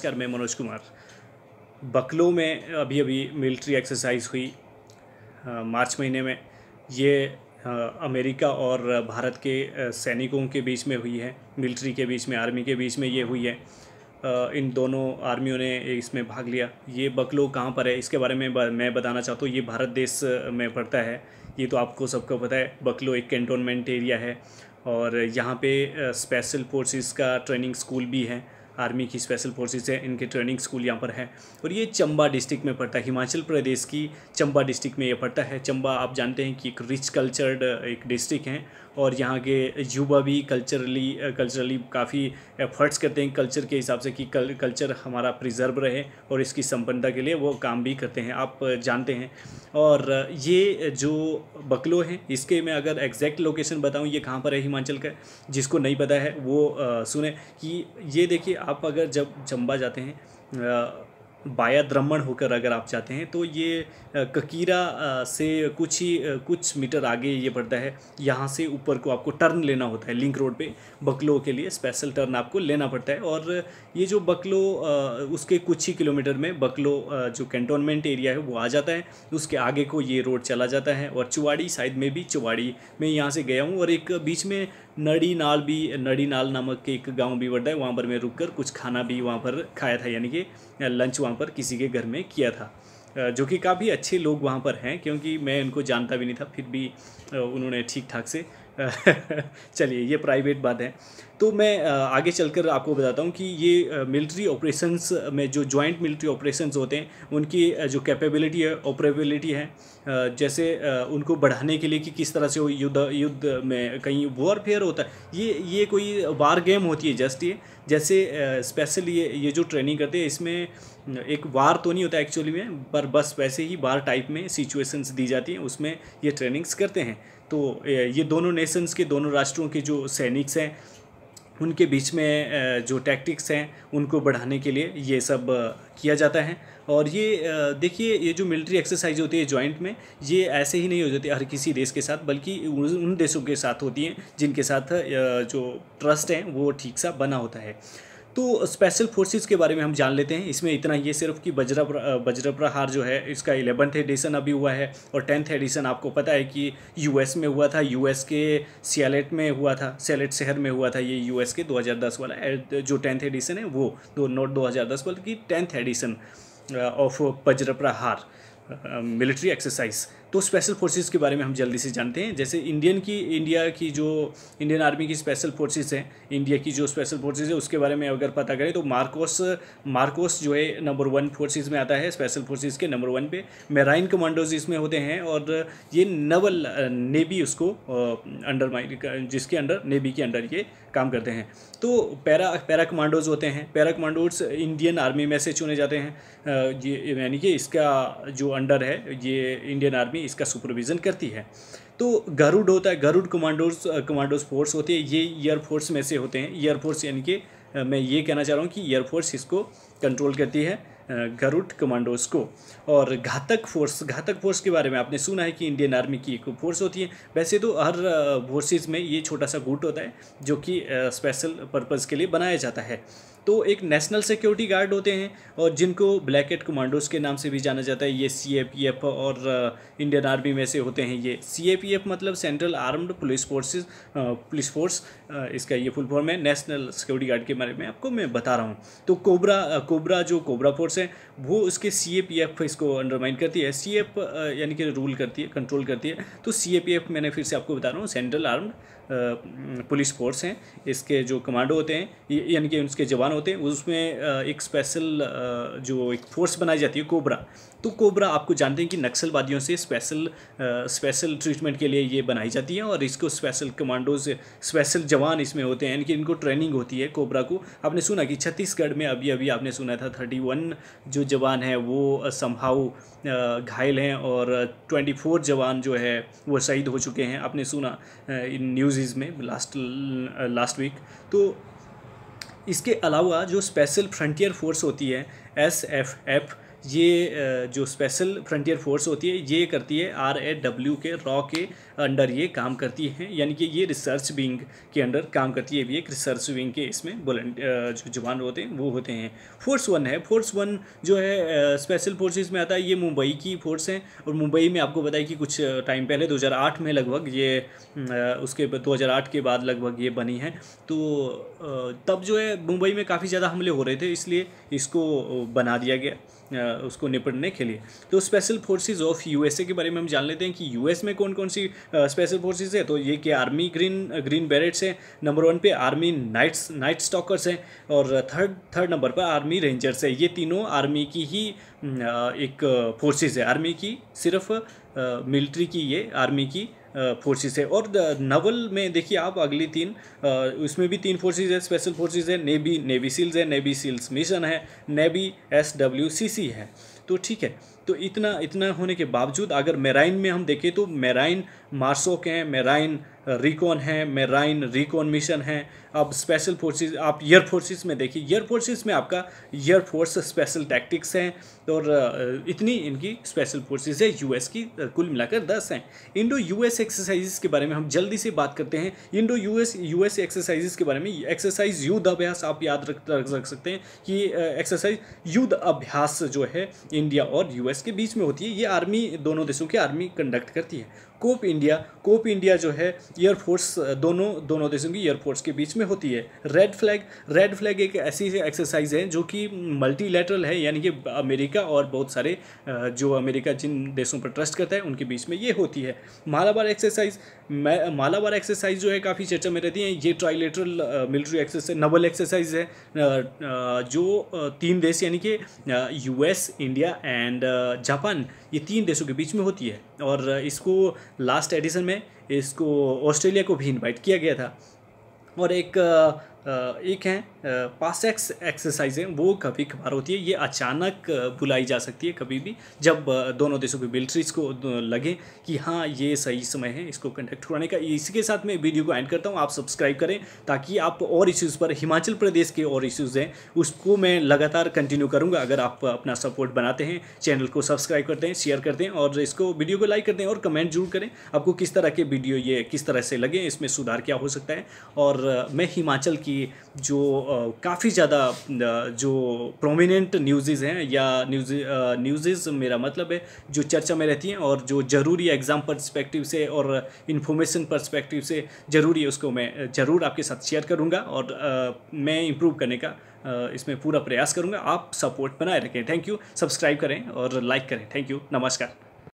नमस्कार मैं मनोज कुमार बकलो में अभी अभी मिलिट्री एक्सरसाइज हुई आ, मार्च महीने में ये आ, अमेरिका और भारत के सैनिकों के बीच में हुई है मिलिट्री के बीच में आर्मी के बीच में ये हुई है आ, इन दोनों आर्मियों ने इसमें भाग लिया ये बकलो कहाँ पर है इसके बारे में बा, मैं बताना चाहता हूँ ये भारत देश में पड़ता है ये तो आपको सबको पता है बकलो एक कैंटोनमेंट एरिया है और यहाँ पे स्पेशल फोर्सेस का ट्रेनिंग स्कूल भी है आर्मी की स्पेशल फोर्सेज है इनके ट्रेनिंग स्कूल यहाँ पर है और ये चंबा डिस्ट्रिक्ट में पड़ता है हिमाचल प्रदेश की चंबा डिस्ट्रिक्ट में ये पड़ता है चंबा आप जानते हैं कि एक रिच कल्चर्ड एक डिस्ट्रिक्ट है और यहाँ के युवा भी कल्चरली कल्चरली काफ़ी एफर्ट्स करते हैं कल्चर के हिसाब से कि कल, कल्चर हमारा प्रिजर्व रहे और इसकी संपन्नता के लिए वो काम भी करते हैं आप जानते हैं और ये जो बकलो है इसके मैं अगर एग्जैक्ट लोकेशन बताऊँ ये कहाँ पर है हिमाचल का जिसको नहीं पता है वो आ, सुने कि ये देखिए आप अगर जब चंबा जाते हैं बाया द्रमण होकर अगर आप जाते हैं तो ये ककीरा से कुछ ही कुछ मीटर आगे ये पड़ता है यहाँ से ऊपर को आपको टर्न लेना होता है लिंक रोड पे बकलो के लिए स्पेशल टर्न आपको लेना पड़ता है और ये जो बकलो उसके कुछ ही किलोमीटर में बकलो जो कैंटोनमेंट एरिया है वो आ जाता है उसके आगे को ये रोड चला जाता है और चुवाड़ी साइड में भी चुवाड़ी में यहाँ से गया हूँ और एक बीच में नड़ी नाल भी नड़ी नाल नामक एक गांव भी बढ़ता है वहाँ पर मैं रुककर कुछ खाना भी वहाँ पर खाया था यानी कि लंच वहाँ पर किसी के घर में किया था जो कि काफ़ी अच्छे लोग वहाँ पर हैं क्योंकि मैं उनको जानता भी नहीं था फिर भी उन्होंने ठीक ठाक से चलिए ये प्राइवेट बात है तो मैं आगे चलकर आपको बताता हूँ कि ये मिलिट्री ऑपरेशंस में जो जॉइंट मिलिट्री ऑपरेशंस होते हैं उनकी जो कैपेबिलिटी है ऑपरेबिलिटी है जैसे उनको बढ़ाने के लिए कि किस तरह से वो युद्ध युद्ध में कहीं वॉरफेयर होता है ये ये कोई वार गेम होती है जस्ट ये जैसे स्पेशली ये ये जो ट्रेनिंग करते हैं इसमें एक वार तो नहीं होता एक्चुअली में पर बस वैसे ही वार टाइप में सिचुएशंस दी जाती हैं उसमें ये ट्रेनिंग्स करते हैं तो ये दोनों नेशंस के दोनों राष्ट्रों के जो सैनिक्स हैं उनके बीच में जो टैक्टिक्स हैं उनको बढ़ाने के लिए ये सब किया जाता है और ये देखिए ये जो मिलिट्री एक्सरसाइज होती है जॉइंट में ये ऐसे ही नहीं हो जाती हर किसी देश के साथ बल्कि उन देशों के साथ होती हैं जिनके साथ जो ट्रस्ट हैं वो ठीक सा बना होता है तो स्पेशल फोर्सेस के बारे में हम जान लेते हैं इसमें इतना ये सिर्फ कि बजरा बजरा प्रहार जो है इसका इलेवंथ एडिशन अभी हुआ है और टेंथ एडिशन आपको पता है कि यूएस में हुआ था यूएस के सियालेट में हुआ था सियालेट शहर में हुआ था ये यूएस के 2010 वाला जो टेंथ एडिशन है वो दो नोट 2010 बल्कि tenth edition of Vajra Prahar military exercise तो स्पेशल फोर्सेस के बारे में हम जल्दी से जानते हैं जैसे इंडियन की इंडिया की जो इंडियन आर्मी की स्पेशल फोर्सेस है इंडिया की जो स्पेशल फोर्सेस है उसके बारे में अगर पता करें तो मार्कोस मार्कोस जो है नंबर वन फोर्सेज में आता है स्पेशल फोर्सेज के नंबर वन पे मेराइन कमांडोज इसमें होते हैं और ये नवल नेवी उसको अंडर जिसके अंडर नेवी के अंडर ये काम करते हैं तो पैरा पैरा कमांडोज होते हैं पैरा कमांडोज इंडियन आर्मी में से चुने जाते हैं ये यानी कि इसका जो अंडर है ये इंडियन आर्मी कंपनी इसका सुपरविज़न करती है तो गरुड़ होता है गरुड़ कमांडोज कमांडोज फोर्स होती है ये एयरफोर्स में से होते हैं एयरफोर्स यानी कि मैं ये कहना चाह रहा हूँ कि एयरफोर्स इसको कंट्रोल करती है गरुट कमांडोज को और घातक फोर्स घातक फोर्स के बारे में आपने सुना है कि इंडियन आर्मी की एक फोर्स होती है वैसे तो हर फोर्सेज में ये छोटा सा गुट होता है जो कि स्पेशल पर्पज़ के लिए बनाया जाता है तो एक नेशनल सिक्योरिटी गार्ड होते हैं और जिनको ब्लैकेट कमांडोज के नाम से भी जाना जाता है ये सी ए पी एफ और इंडियन आर्मी में से होते हैं ये सी ए पी एफ मतलब central armed police forces police force इसका ये फुल फॉर्म है नेशनल सिक्योरिटी गार्ड के बारे में आपको मैं बता रहा हूँ तो कोबरा कोबरा जो कोबरा फोर्स है वो उसके सी इसको अंडरमाइन करती है सी यानी कि रूल करती है कंट्रोल करती है तो सी मैंने फिर से आपको बता रहा हूँ सेंट्रल आर्म्ड पुलिस फोर्स हैं इसके जो कमांडो होते हैं यानी कि उसके जवान होते हैं उसमें एक स्पेशल जो एक फोर्स बनाई जाती है कोबरा तो कोबरा आपको जानते हैं कि नक्सलवादियों से स्पेशल स्पेशल ट्रीटमेंट के लिए ये बनाई जाती है और इसको स्पेशल कमांडोज स्पेशल जवान इसमें होते हैं यानी कि इनको ट्रेनिंग होती है कोबरा को आपने सुना कि छत्तीसगढ़ में अभी अभी आपने सुना था थर्टी वन जो जवान हैं वो संभाव घायल हैं और ट्वेंटी फोर जवान जो है वो शहीद हो चुके हैं आपने सुना न्यूज़ डिजीज़ में लास्ट लास्ट वीक तो इसके अलावा जो स्पेशल फ्रंटियर फोर्स होती है एस एफ एफ ये uh, जो स्पेशल फ्रंटियर फोर्स होती है ये करती है आर ए डब्ल्यू के रॉ के अंडर ये काम करती है यानी कि ये रिसर्च विंग के अंडर काम करती है भी एक रिसर्च विंग के इसमें वॉल्टियर जो जवान होते हैं वो होते हैं फोर्स वन है फोर्स वन जो है स्पेशल फोर्सेज में आता है ये मुंबई की फोर्स है और मुंबई में आपको बताया कि कुछ टाइम पहले 2008 में लगभग ये उसके 2008 के बाद लगभग ये बनी है तो तब जो है मुंबई में काफ़ी ज़्यादा हमले हो रहे थे इसलिए इसको बना दिया गया उसको निपटने के लिए तो स्पेशल फोर्सेज ऑफ यूएसए के बारे में हम जान लेते हैं कि यूएस में कौन कौन सी स्पेशल फोर्सेज है तो ये कि आर्मी ग्रीन ग्रीन बैरेट्स हैं नंबर वन पे आर्मी नाइट्स नाइट स्टॉकर्स हैं और थर्ड थर्ड नंबर पर आर्मी रेंजर्स है ये तीनों आर्मी की ही एक फोर्सेज है आर्मी की सिर्फ मिलिट्री की ये आर्मी की फोर्सेस है और नवल में देखिए आप अगली तीन उसमें भी तीन फोर्सेस है स्पेशल फोर्सेस है नेवी नेवी सील्स है नेवी सील्स मिशन है navy S W C C है तो ठीक है तो इतना इतना होने के बावजूद अगर मेराइन में हम देखें तो मेराइन मार्सोक हैं मेराइन रिकॉन है मेराइन रिकॉन मिशन है अब स्पेशल फोर्सेस आप एयर फोर्सेस में देखिए एयर फोर्सेस में आपका एयर फोर्स स्पेशल टैक्टिक्स हैं और इतनी इनकी स्पेशल फोर्सेस है यूएस की कुल मिलाकर दस हैं इंडो यूएस एक्सरसाइजेस के बारे में हम जल्दी से बात करते हैं इंडो यूएस यूएस एक्सरसाइजेस के बारे में एक्सरसाइज युद्ध अभ्यास आप याद रख रख सकते हैं कि एक्सरसाइज युद्ध अभ्यास जो है इंडिया और यूएस के बीच में होती है ये आर्मी दोनों देशों की आर्मी कंडक्ट करती है कूप इंडिया कोप इंडिया जो है एयरफोर्स दोनों दोनों देशों की एयरफोर्स के बीच में होती है रेड फ्लैग रेड फ्लैग एक ऐसी एक्सरसाइज है जो कि मल्टीलेटरल है यानी कि अमेरिका और बहुत सारे जो अमेरिका जिन देशों पर ट्रस्ट करता है उनके बीच में ये होती है मालाबार एक्सरसाइज मालाबार एक्सरसाइज जो है काफ़ी चर्चा में रहती है ये trilateral military exercise naval exercise है जो तीन देश यानी कि यूएस इंडिया एंड जापान ये तीन देशों के बीच में होती है और इसको लास्ट एडिशन में में इसको ऑस्ट्रेलिया को भी इनवाइट किया गया था और एक एक हैं पासेक्स एक्सरसाइजें वो कभी कभार होती है ये अचानक बुलाई जा सकती है कभी भी जब दोनों देशों की मिलिट्रीज को लगे कि हाँ ये सही समय है इसको कंडक्ट कराने का इसी के साथ मैं वीडियो को एंड करता हूँ आप सब्सक्राइब करें ताकि आप और इश्यूज़ पर हिमाचल प्रदेश के और इश्यूज़ हैं उसको मैं लगातार कंटिन्यू करूँगा अगर आप अपना सपोर्ट बनाते हैं चैनल को सब्सक्राइब करते हैं शेयर करते हैं और इसको वीडियो को लाइक करते हैं और कमेंट जरूर करें आपको किस तरह के वीडियो ये किस तरह से लगे इसमें सुधार क्या हो सकता है और मैं हिमाचल की कि जो काफ़ी ज़्यादा जो प्रोमिनेंट न्यूज़ हैं या न्यूज़ न्यूज़ मेरा मतलब है जो चर्चा में रहती हैं और जो ज़रूरी एग्ज़ाम पर्सपेक्टिव से और इन्फॉर्मेशन पर्सपेक्टिव से ज़रूरी है उसको मैं ज़रूर आपके साथ शेयर करूँगा और आ, मैं इम्प्रूव करने का आ, इसमें पूरा प्रयास करूँगा आप सपोर्ट बनाए रखें थैंक यू सब्सक्राइब करें और लाइक करें थैंक यू नमस्कार